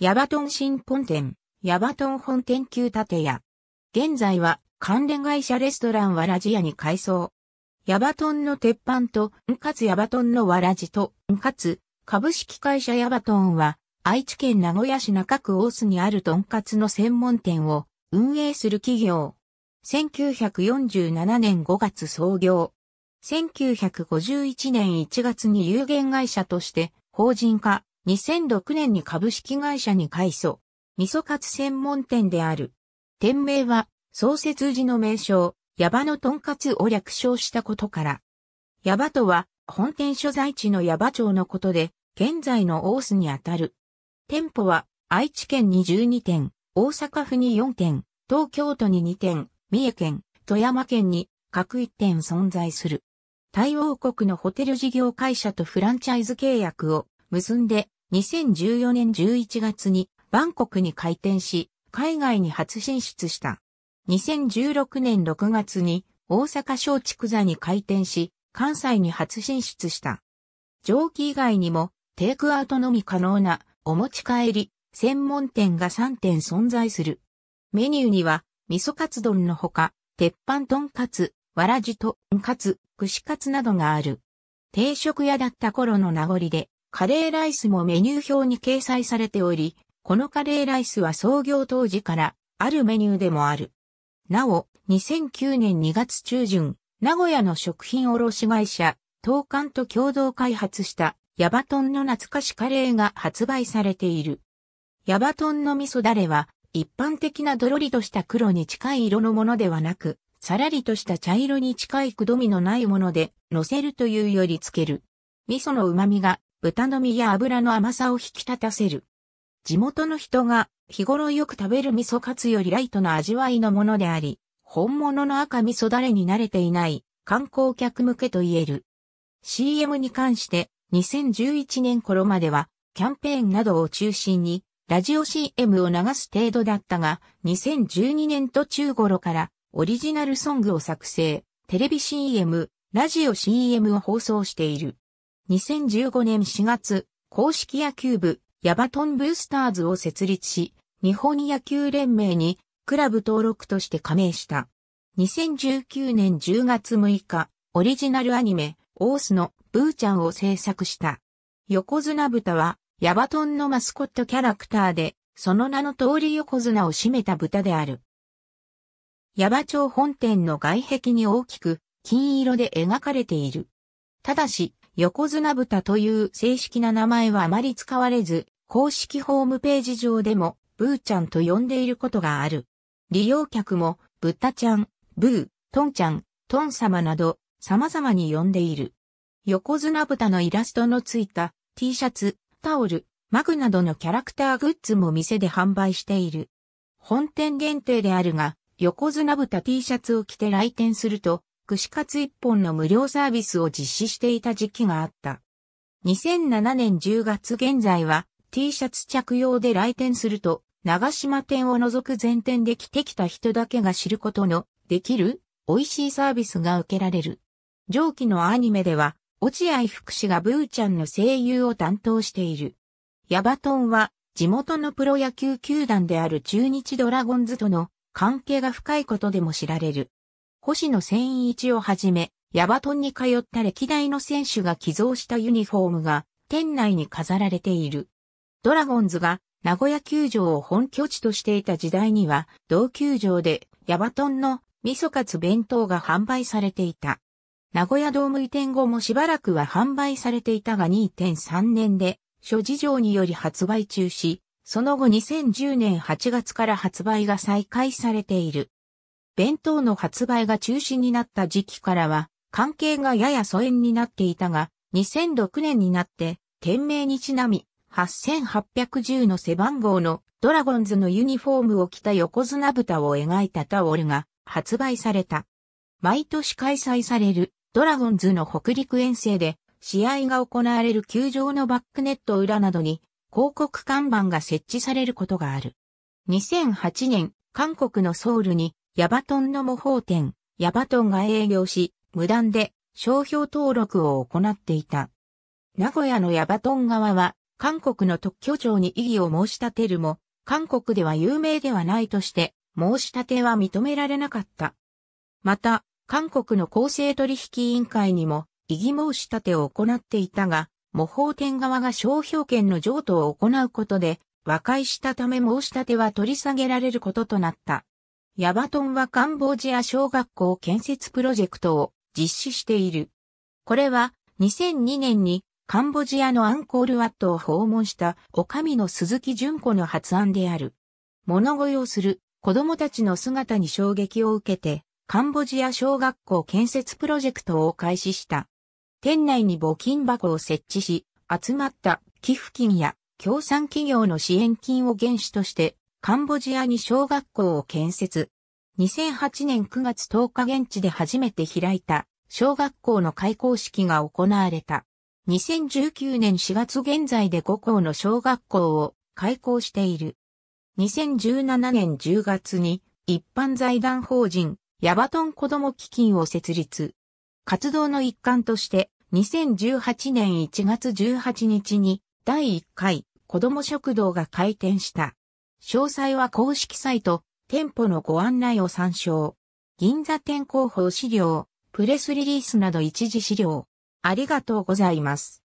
ヤバトン新本店、ヤバトン本店級建屋。現在は関連会社レストランわらじ屋に改装。ヤバトンの鉄板と、んかつヤバトンのわらじと、んかつ、株式会社ヤバトンは、愛知県名古屋市中区大須にあるとんかつの専門店を運営する企業。1947年5月創業。1951年1月に有限会社として法人化、2006年に株式会社に改装、味噌カツ専門店である。店名は、創設時の名称、ヤバのとんかつを略称したことから。ヤバとは、本店所在地のヤバ町のことで、現在の大須にあたる。店舗は、愛知県に12店、大阪府に4店、東京都に2店、三重県、富山県に各1店存在する。対応国のホテル事業会社とフランチャイズ契約を結んで2014年11月にバンコクに開店し、海外に初進出した。2016年6月に大阪松竹座に開店し、関西に初進出した。蒸気以外にもテイクアウトのみ可能なお持ち帰り専門店が3店存在する。メニューには味噌カツ丼のほか、鉄板とんかつ、わらじとんかつ、串カツなどがある。定食屋だった頃の名残でカレーライスもメニュー表に掲載されており、このカレーライスは創業当時からあるメニューでもある。なお、2009年2月中旬、名古屋の食品卸会社、東館と共同開発したヤバトンの懐かしカレーが発売されている。ヤバトンの味噌だれは、一般的なドロリとした黒に近い色のものではなく、さらりとした茶色に近いくどみのないもので、乗せるというよりつける。味噌の旨味が豚の身や油の甘さを引き立たせる。地元の人が日頃よく食べる味噌カツよりライトな味わいのものであり、本物の赤味噌だれに慣れていない観光客向けと言える。CM に関して2011年頃まではキャンペーンなどを中心にラジオ CM を流す程度だったが2012年途中頃からオリジナルソングを作成、テレビ CM、ラジオ CM を放送している。2015年4月、公式野球部、ヤバトンブースターズを設立し、日本野球連盟にクラブ登録として加盟した。2019年10月6日、オリジナルアニメ、オースのブーちゃんを制作した。横綱豚は、ヤバトンのマスコットキャラクターで、その名の通り横綱を占めた豚である。ヤバ町本店の外壁に大きく、金色で描かれている。ただし、横綱豚という正式な名前はあまり使われず、公式ホームページ上でも、ブーちゃんと呼んでいることがある。利用客も、ブタちゃん、ブー、トンちゃん、トン様など、様々に呼んでいる。横綱豚のイラストのついた T シャツ、タオル、マグなどのキャラクターグッズも店で販売している。本店限定であるが、横綱豚 T シャツを着て来店すると、串カツ一本の無料サービスを実施していた時期があった。2007年10月現在は T シャツ着用で来店すると、長島店を除く全店で着てきた人だけが知ることのできる美味しいサービスが受けられる。上記のアニメでは、落合福祉がブーちゃんの声優を担当している。ヤバトンは地元のプロ野球球団である中日ドラゴンズとの関係が深いことでも知られる。星野千一をはじめ、ヤバトンに通った歴代の選手が寄贈したユニフォームが店内に飾られている。ドラゴンズが名古屋球場を本拠地としていた時代には、同球場でヤバトンの味噌カツ弁当が販売されていた。名古屋ドーム移転後もしばらくは販売されていたが2.3年で諸事情により発売中止、その後2010年8月から発売が再開されている。弁当の発売が中止になった時期からは、関係がやや疎遠になっていたが、2006年になって、店名にちなみ、8810の背番号のドラゴンズのユニフォームを着た横綱豚を描いたタオルが発売された。毎年開催されるドラゴンズの北陸遠征で試合が行われる球場のバックネット裏などに広告看板が設置されることがある。2008年、韓国のソウルにヤバトンの模倣店、ヤバトンが営業し、無断で商標登録を行っていた。名古屋のヤバトン側は、韓国の特許庁に異議を申し立てるも、韓国では有名ではないとして、申し立ては認められなかった。また、韓国の公正取引委員会にも異議申し立てを行っていたが、模倣店側が商標権の譲渡を行うことで、和解したため申し立ては取り下げられることとなった。ヤバトンはカンボジア小学校建設プロジェクトを実施している。これは2002年にカンボジアのアンコールワットを訪問したお上の鈴木淳子の発案である。物乞いをする子供たちの姿に衝撃を受けてカンボジア小学校建設プロジェクトを開始した。店内に募金箱を設置し、集まった寄付金や協賛企業の支援金を原資としてカンボジアに小学校を建設。2008年9月10日現地で初めて開いた小学校の開校式が行われた。2019年4月現在で5校の小学校を開校している。2017年10月に一般財団法人ヤバトン子ども基金を設立。活動の一環として2018年1月18日に第1回子ども食堂が開店した。詳細は公式サイト、店舗のご案内を参照。銀座店広報資料、プレスリリースなど一時資料。ありがとうございます。